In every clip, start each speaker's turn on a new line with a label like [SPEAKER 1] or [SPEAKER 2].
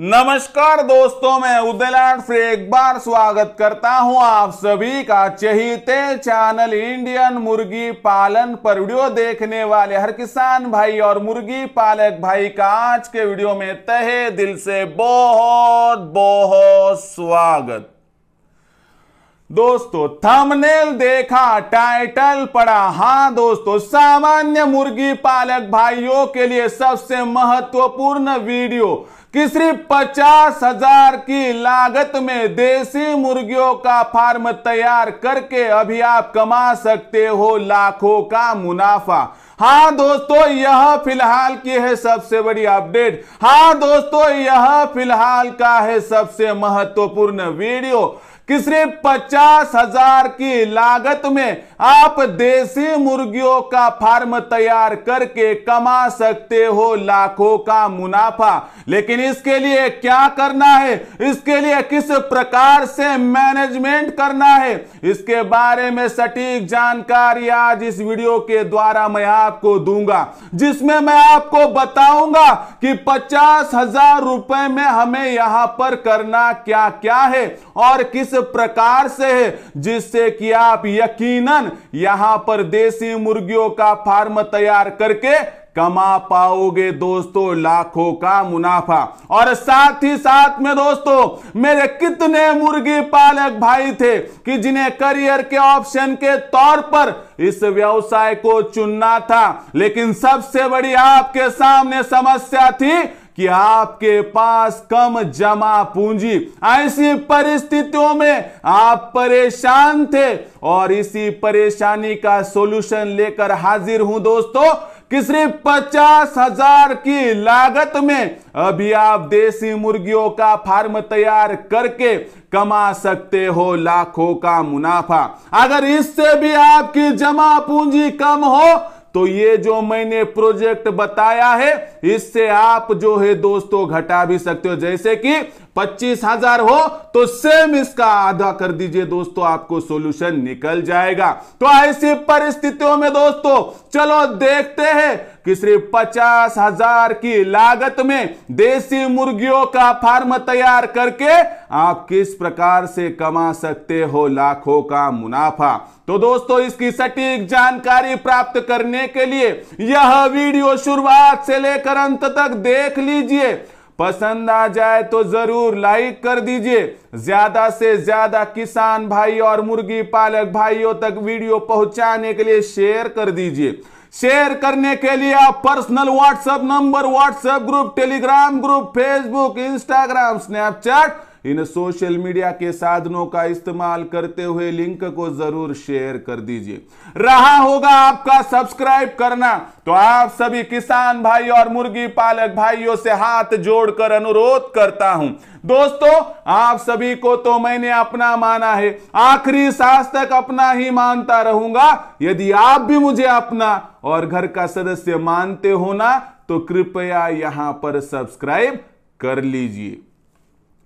[SPEAKER 1] नमस्कार दोस्तों मैं उदयलाट से एक बार स्वागत करता हूं आप सभी का चहीते चैनल इंडियन मुर्गी पालन पर वीडियो देखने वाले हर किसान भाई और मुर्गी पालक भाई का आज के वीडियो में तहे दिल से बहुत बहुत स्वागत दोस्तों थंबनेल देखा टाइटल पढ़ा हाँ दोस्तों सामान्य मुर्गी पालक भाइयों के लिए सबसे महत्वपूर्ण वीडियो कि सिर्फ पचास हजार की लागत में देसी मुर्गियों का फार्म तैयार करके अभी आप कमा सकते हो लाखों का मुनाफा हाँ दोस्तों यह फिलहाल की है सबसे बड़ी अपडेट हाँ दोस्तों यह फिलहाल का है सबसे महत्वपूर्ण वीडियो कि सिर्फ पचास हजार की लागत में आप देसी मुर्गियों का फार्म तैयार करके कमा सकते हो लाखों का मुनाफा लेकिन इसके लिए क्या करना है इसके लिए किस प्रकार से मैनेजमेंट करना है इसके बारे में सटीक जानकारी आज इस वीडियो के द्वारा मैं आप आपको दूंगा जिसमें मैं आपको बताऊंगा कि पचास हजार रुपए में हमें यहां पर करना क्या क्या है और किस प्रकार से है जिससे कि आप यकीनन यहां पर देसी मुर्गियों का फार्म तैयार करके कमा पाओगे दोस्तों लाखों का मुनाफा और साथ ही साथ में दोस्तों मेरे कितने मुर्गी पालक भाई थे कि जिन्हें करियर के ऑप्शन के तौर पर इस व्यवसाय को चुनना था लेकिन सबसे बड़ी आपके सामने समस्या थी कि आपके पास कम जमा पूंजी ऐसी परिस्थितियों में आप परेशान थे और इसी परेशानी का सोल्यूशन लेकर हाजिर हूं दोस्तों कि सिर्फ पचास हजार की लागत में अभी आप देसी मुर्गियों का फार्म तैयार करके कमा सकते हो लाखों का मुनाफा अगर इससे भी आपकी जमा पूंजी कम हो तो ये जो मैंने प्रोजेक्ट बताया है इससे आप जो है दोस्तों घटा भी सकते हो जैसे कि पच्चीस हजार हो तो सेम इसका आधा कर दीजिए दोस्तों आपको सॉल्यूशन निकल जाएगा तो ऐसी परिस्थितियों में दोस्तों चलो देखते हैं कि सिर्फ पचास हजार की लागत में देसी मुर्गियों का फार्म तैयार करके आप किस प्रकार से कमा सकते हो लाखों का मुनाफा तो दोस्तों इसकी सटीक जानकारी प्राप्त करने के लिए यह वीडियो शुरुआत से लेकर अंत तक देख लीजिए पसंद आ जाए तो जरूर लाइक कर दीजिए ज्यादा से ज्यादा किसान भाई और मुर्गी पालक भाइयों तक वीडियो पहुंचाने के लिए शेयर कर दीजिए शेयर करने के लिए आप personal WhatsApp number WhatsApp group Telegram group Facebook Instagram Snapchat इन सोशल मीडिया के साधनों का इस्तेमाल करते हुए लिंक को जरूर शेयर कर दीजिए रहा होगा आपका सब्सक्राइब करना तो आप सभी किसान भाई और मुर्गी पालक भाइयों से हाथ जोड़कर अनुरोध करता हूं दोस्तों आप सभी को तो मैंने अपना माना है आखिरी सांस तक अपना ही मानता रहूंगा यदि आप भी मुझे अपना और घर का सदस्य मानते हो ना तो कृपया यहां पर सब्सक्राइब कर लीजिए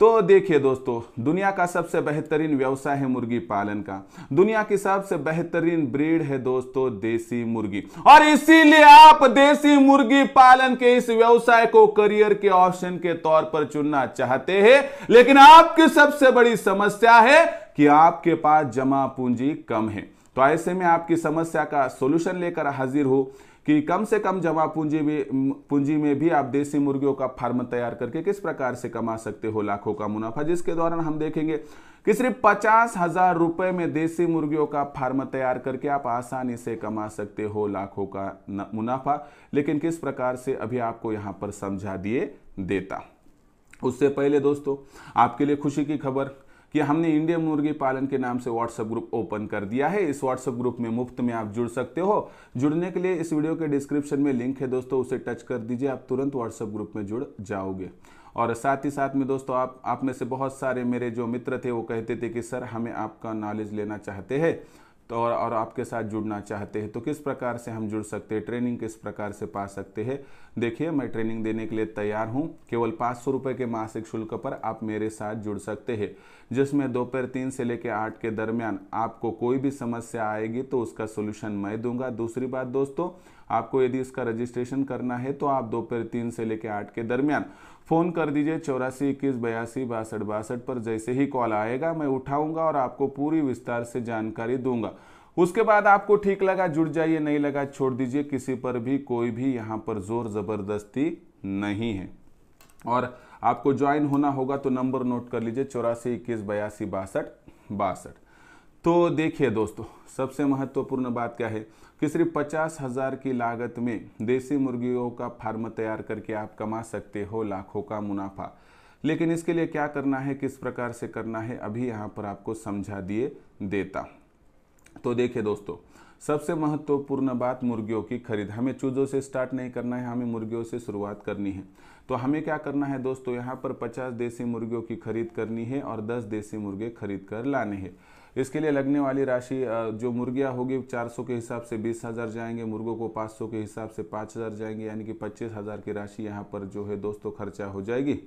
[SPEAKER 1] तो देखिए दोस्तों दुनिया का सबसे बेहतरीन व्यवसाय है मुर्गी पालन का दुनिया की सबसे बेहतरीन ब्रीड है दोस्तों देसी मुर्गी और इसीलिए आप देसी मुर्गी पालन के इस व्यवसाय को करियर के ऑप्शन के तौर पर चुनना चाहते हैं लेकिन आपकी सबसे बड़ी समस्या है कि आपके पास जमा पूंजी कम है तो ऐसे में आपकी समस्या का सोल्यूशन लेकर हाजिर हूं कि कम से कम जमा पूंजी भी पूंजी में भी आप देसी मुर्गियों का फार्म तैयार करके किस प्रकार से कमा सकते हो लाखों का मुनाफा जिसके दौरान हम देखेंगे कि सिर्फ पचास हजार रुपए में देसी मुर्गियों का फार्म तैयार करके आप आसानी से कमा सकते हो लाखों का मुनाफा लेकिन किस प्रकार से अभी आपको यहां पर समझा दिए देता उससे पहले दोस्तों आपके लिए खुशी की खबर कि हमने इंडियन मुर्गी पालन के नाम से व्हाट्सएप ग्रुप ओपन कर दिया है इस व्हाट्सएप ग्रुप में मुफ्त में आप जुड़ सकते हो जुड़ने के लिए इस वीडियो के डिस्क्रिप्शन में लिंक है दोस्तों उसे टच कर दीजिए आप तुरंत व्हाट्सएप ग्रुप में जुड़ जाओगे और साथ ही साथ में दोस्तों आप आप में से बहुत सारे मेरे जो मित्र थे वो कहते थे कि सर हमें आपका नॉलेज लेना चाहते हैं तो और, और आपके साथ जुड़ना चाहते हैं तो किस प्रकार से हम जुड़ सकते हैं ट्रेनिंग किस प्रकार से पा सकते हैं देखिए मैं ट्रेनिंग देने के लिए तैयार हूँ केवल पाँच सौ रुपये के मासिक शुल्क पर आप मेरे साथ जुड़ सकते हैं जिसमें दोपहर तीन से लेकर आठ के दरमियान आपको कोई भी समस्या आएगी तो उसका सोल्यूशन मैं दूंगा दूसरी बात दोस्तों आपको यदि इसका रजिस्ट्रेशन करना है तो आप दोपहर तीन से लेकर आठ के दरमियान फ़ोन कर दीजिए चौरासी इक्कीस बयासी बासठ बासठ पर जैसे ही कॉल आएगा मैं उठाऊंगा और आपको पूरी विस्तार से जानकारी दूंगा उसके बाद आपको ठीक लगा जुड़ जाइए नहीं लगा छोड़ दीजिए किसी पर भी कोई भी यहाँ पर जोर ज़बरदस्ती नहीं है और आपको ज्वाइन होना होगा तो नंबर नोट कर लीजिए चौरासी इक्कीस बयासी बासठ बासठ तो देखिए दोस्तों सबसे महत्वपूर्ण बात क्या है कि सिर्फ पचास हज़ार की लागत में देसी मुर्गियों का फार्म तैयार करके आप कमा सकते हो लाखों का मुनाफा लेकिन इसके लिए क्या करना है किस प्रकार से करना है अभी यहाँ पर आपको समझा दिए देता हूँ तो देखिए दोस्तों सबसे महत्वपूर्ण बात मुर्गियों की खरीद हमें चूजों से स्टार्ट नहीं करना है हमें मुर्गियों से शुरुआत करनी है तो हमें क्या करना है दोस्तों यहाँ पर 50 देसी मुर्गियों की खरीद करनी है और 10 देसी मुर्गे खरीद कर लाने हैं इसके लिए लगने वाली राशि जो मुर्गियाँ होगी 400 के हिसाब से बीस हज़ार जाएंगे मुर्गों को 500 के हिसाब से पाँच हज़ार जाएंगे यानी कि पच्चीस हज़ार की राशि यहाँ पर जो है दोस्तों खर्चा हो जाएगी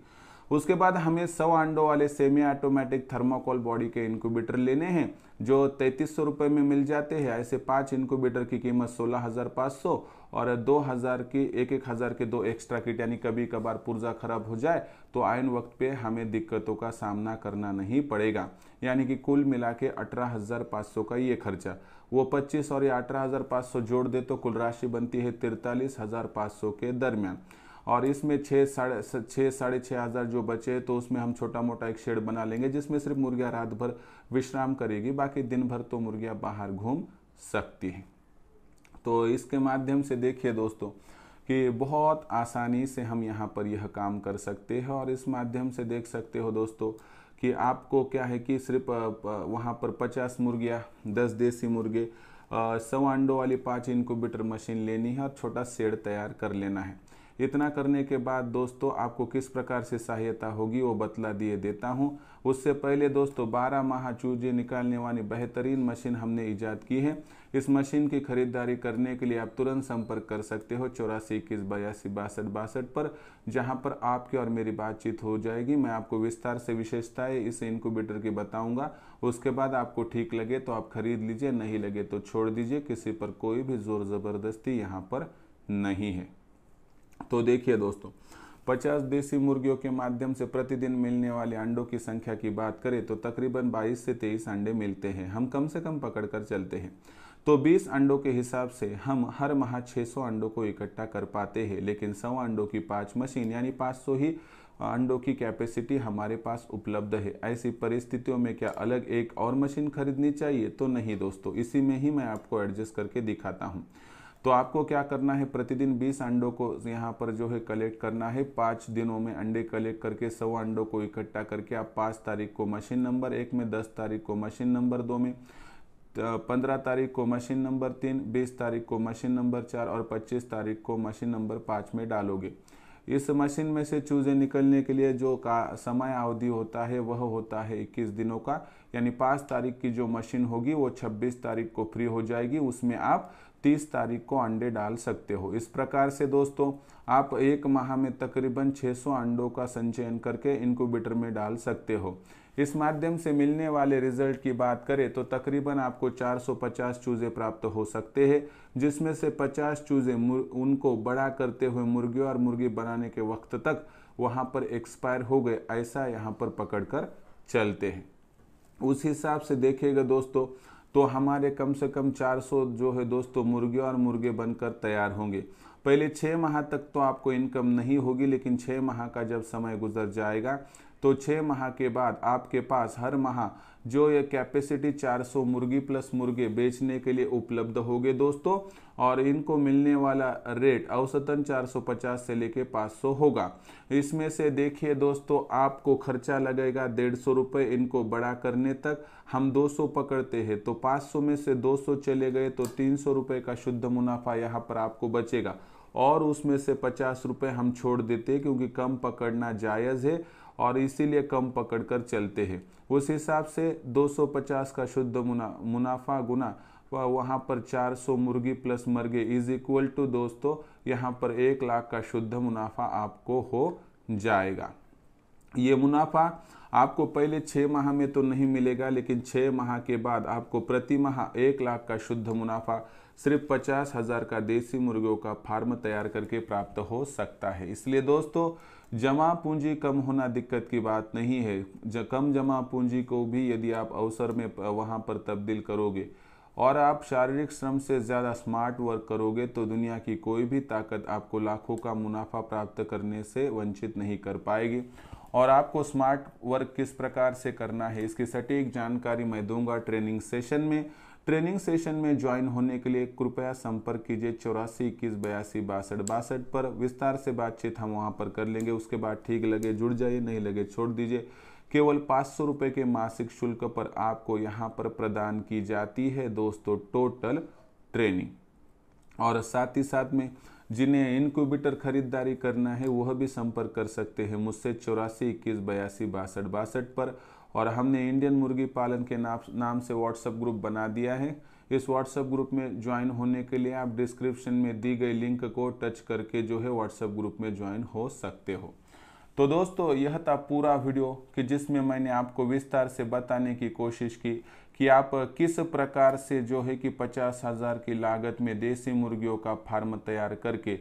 [SPEAKER 1] उसके बाद हमें सौ अंडों वाले सेमी ऑटोमेटिक थर्माकोल बॉडी के इनक्यूबेटर लेने हैं जो तैंतीस सौ रुपये में मिल जाते हैं ऐसे पांच इनक्यूबेटर की कीमत सोलह हज़ार पाँच सौ और दो हज़ार की एक एक हज़ार के दो एक्स्ट्रा किट यानी कभी कभार पुर्जा खराब हो जाए तो आयन वक्त पे हमें दिक्कतों का सामना करना नहीं पड़ेगा यानी कि कुल मिला के अठारह हज़ार पाँच सौ का ये खर्चा वो पच्चीस और ये अठारह हज़ार पाँच सौ जोड़ दे तो कुल राशि बनती है तिरतालीस हज़ार पाँच सौ के दरमियान और इसमें छः साढ़े छः साढ़े छः हज़ार जो बचे तो उसमें हम छोटा मोटा एक शेड बना लेंगे जिसमें सिर्फ मुर्गियाँ रात भर विश्राम करेगी बाकी दिन भर तो मुर्गियाँ बाहर घूम सकती हैं तो इसके माध्यम से देखिए दोस्तों कि बहुत आसानी से हम यहाँ पर यह काम कर सकते हैं और इस माध्यम से देख सकते हो दोस्तों कि आपको क्या है कि सिर्फ वहाँ पर 50 मुर्गियाँ 10 देसी मुर्गे सौ अंडों वाली पाँच इनक्यूबेटर मशीन लेनी है और छोटा सेड तैयार कर लेना है इतना करने के बाद दोस्तों आपको किस प्रकार से सहायता होगी वो बतला दिए देता हूँ उससे पहले दोस्तों 12 माह चूजे निकालने वाली बेहतरीन मशीन हमने ईजाद की है इस मशीन की खरीदारी करने के लिए आप तुरंत संपर्क कर सकते हो चौरासी इक्कीस बयासी बासठ बासठ पर जहाँ पर आपकी और मेरी बातचीत हो जाएगी मैं आपको विस्तार से विशेषताएं इस इनक्यूबेटर की बताऊंगा उसके बाद आपको ठीक लगे तो आप खरीद लीजिए नहीं लगे तो छोड़ दीजिए किसी पर कोई भी जोर ज़बरदस्ती यहाँ पर नहीं है तो देखिए दोस्तों 50 देसी मुर्गियों के माध्यम से प्रतिदिन मिलने वाले अंडों की संख्या की बात करें तो तकरीबन 22 से 23 अंडे मिलते हैं हम कम से कम पकड़कर चलते हैं तो 20 अंडों के हिसाब से हम हर माह 600 अंडों को इकट्ठा कर पाते हैं लेकिन सौ अंडों की पाँच मशीन यानी 500 ही अंडों की कैपेसिटी हमारे पास उपलब्ध है ऐसी परिस्थितियों में क्या अलग एक और मशीन खरीदनी चाहिए तो नहीं दोस्तों इसी में ही मैं आपको एडजस्ट करके दिखाता हूँ तो आपको क्या करना है प्रतिदिन 20 अंडों को यहाँ पर जो है कलेक्ट करना है पाँच दिनों में अंडे कलेक्ट करके सौ अंडों को इकट्ठा करके आप पाँच तारीख को मशीन नंबर एक में दस तारीख को मशीन नंबर दो में पंद्रह तारीख को मशीन नंबर तीन बीस तारीख को मशीन नंबर चार और पच्चीस तारीख को मशीन नंबर पाँच में डालोगे इस मशीन में से चूजे निकलने के लिए जो का समय अवधि होता है वह होता है इक्कीस दिनों का यानी पाँच तारीख की जो मशीन होगी वो छब्बीस तारीख को फ्री हो जाएगी उसमें आप तीस तारीख को अंडे डाल सकते हो इस प्रकार से दोस्तों आप एक माह में तकरीबन 600 अंडों का संचयन करके इनक्यूबेटर में डाल सकते हो इस माध्यम से मिलने वाले रिजल्ट की बात करें तो तकरीबन आपको 450 चूजे प्राप्त हो सकते हैं जिसमें से 50 चूजे उनको बड़ा करते हुए मुर्गी और मुर्गी बनाने के वक्त तक वहाँ पर एक्सपायर हो गए ऐसा यहाँ पर पकड़ कर चलते हैं उस हिसाब से देखिएगा दोस्तों तो हमारे कम से कम 400 जो है दोस्तों मुर्गे और मुर्गे बनकर तैयार होंगे पहले छः माह तक तो आपको इनकम नहीं होगी लेकिन छः माह का जब समय गुजर जाएगा तो छः माह के बाद आपके पास हर माह जो ये कैपेसिटी 400 मुर्गी प्लस मुर्गे बेचने के लिए उपलब्ध गए दोस्तों और इनको मिलने वाला रेट औसतन 450 से लेके 500 होगा इसमें से देखिए दोस्तों आपको खर्चा लगेगा डेढ़ सौ रुपये इनको बड़ा करने तक हम 200 पकड़ते हैं तो 500 में से 200 चले गए तो तीन सौ रुपये का शुद्ध मुनाफा यहाँ पर आपको बचेगा और उसमें से पचास रुपये हम छोड़ देते क्योंकि कम पकड़ना जायज़ है और इसीलिए कम पकड़कर चलते हैं उस हिसाब से 250 का शुद्ध मुना मुनाफा गुना वह वहाँ पर 400 मुर्गी प्लस मर्गे इज इक्वल टू दोस्तों यहाँ पर एक लाख का शुद्ध मुनाफा आपको हो जाएगा ये मुनाफा आपको पहले छः माह में तो नहीं मिलेगा लेकिन छः माह के बाद आपको प्रति माह एक लाख का शुद्ध मुनाफा सिर्फ पचास हज़ार का देसी मुर्गियों का फार्म तैयार करके प्राप्त हो सकता है इसलिए दोस्तों जमा पूंजी कम होना दिक्कत की बात नहीं है ज कम जमा पूंजी को भी यदि आप अवसर में वहाँ पर तब्दील करोगे और आप शारीरिक श्रम से ज़्यादा स्मार्ट वर्क करोगे तो दुनिया की कोई भी ताकत आपको लाखों का मुनाफा प्राप्त करने से वंचित नहीं कर पाएगी और आपको स्मार्ट वर्क किस प्रकार से करना है इसकी सटीक जानकारी मैं दूंगा ट्रेनिंग सेशन में ट्रेनिंग सेशन में ज्वाइन होने के लिए कृपया संपर्क कीजिए चौरासी इक्कीस बयासी बासठ बासठ पर विस्तार से बातचीत हम वहाँ पर कर लेंगे उसके बाद ठीक लगे जुड़ जाइए नहीं लगे छोड़ दीजिए केवल पाँच सौ रुपये के मासिक शुल्क पर आपको यहाँ पर प्रदान की जाती है दोस्तों टोटल ट्रेनिंग और साथ ही साथ में जिन्हें इनक्यूबेटर खरीदारी करना है वह भी संपर्क कर सकते हैं मुझसे चौरासी इक्कीस बयासी बासठ बासठ पर और हमने इंडियन मुर्गी पालन के नाम नाम से व्हाट्सएप ग्रुप बना दिया है इस व्हाट्सएप ग्रुप में ज्वाइन होने के लिए आप डिस्क्रिप्शन में दी गई लिंक को टच करके जो है व्हाट्सएप ग्रुप में ज्वाइन हो सकते हो तो दोस्तों यह था पूरा वीडियो कि जिसमें मैंने आपको विस्तार से बताने की कोशिश की कि आप किस प्रकार से जो है कि पचास हज़ार की लागत में देसी मुर्गियों का फार्म तैयार करके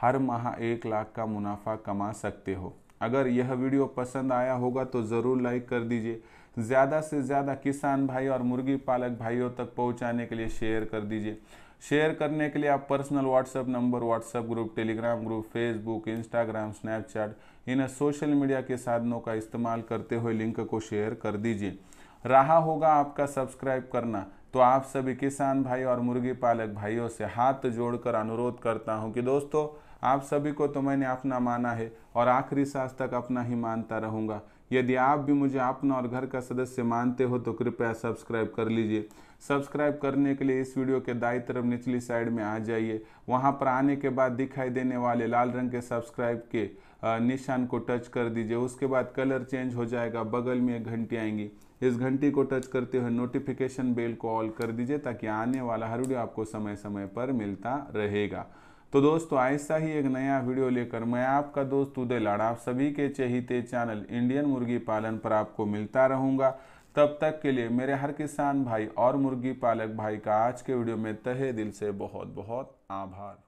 [SPEAKER 1] हर माह एक लाख का मुनाफा कमा सकते हो अगर यह वीडियो पसंद आया होगा तो ज़रूर लाइक कर दीजिए ज़्यादा से ज़्यादा किसान भाई और मुर्गी पालक भाइयों तक पहुँचाने के लिए शेयर कर दीजिए शेयर करने के लिए आप personal WhatsApp number WhatsApp group Telegram group Facebook Instagram Snapchat इन सोशल मीडिया के साधनों का इस्तेमाल करते हुए लिंक को शेयर कर दीजिए रहा होगा आपका सब्सक्राइब करना तो आप सभी किसान भाई और मुर्गी पालक भाइयों से हाथ जोड़कर अनुरोध करता हूं कि दोस्तों आप सभी को तो मैंने अपना माना है और आखिरी सांस तक अपना ही मानता रहूंगा यदि आप भी मुझे अपना और घर का सदस्य मानते हो तो कृपया सब्सक्राइब कर लीजिए सब्सक्राइब करने के लिए इस वीडियो के दाई तरफ निचली साइड में आ जाइए वहाँ पर आने के बाद दिखाई देने वाले लाल रंग के सब्सक्राइब के निशान को टच कर दीजिए उसके बाद कलर चेंज हो जाएगा बगल में एक घंटी आएंगी इस घंटी को टच करते हुए नोटिफिकेशन बेल को ऑल कर दीजिए ताकि आने वाला हर वीडियो आपको समय समय पर मिलता रहेगा तो दोस्तों ऐसा ही एक नया वीडियो लेकर मैं आपका दोस्त उदय लाड़ा आप सभी के चहीते चैनल इंडियन मुर्गी पालन पर आपको मिलता रहूंगा तब तक के लिए मेरे हर किसान भाई और मुर्गी पालक भाई का आज के वीडियो में तहे दिल से बहुत बहुत आभार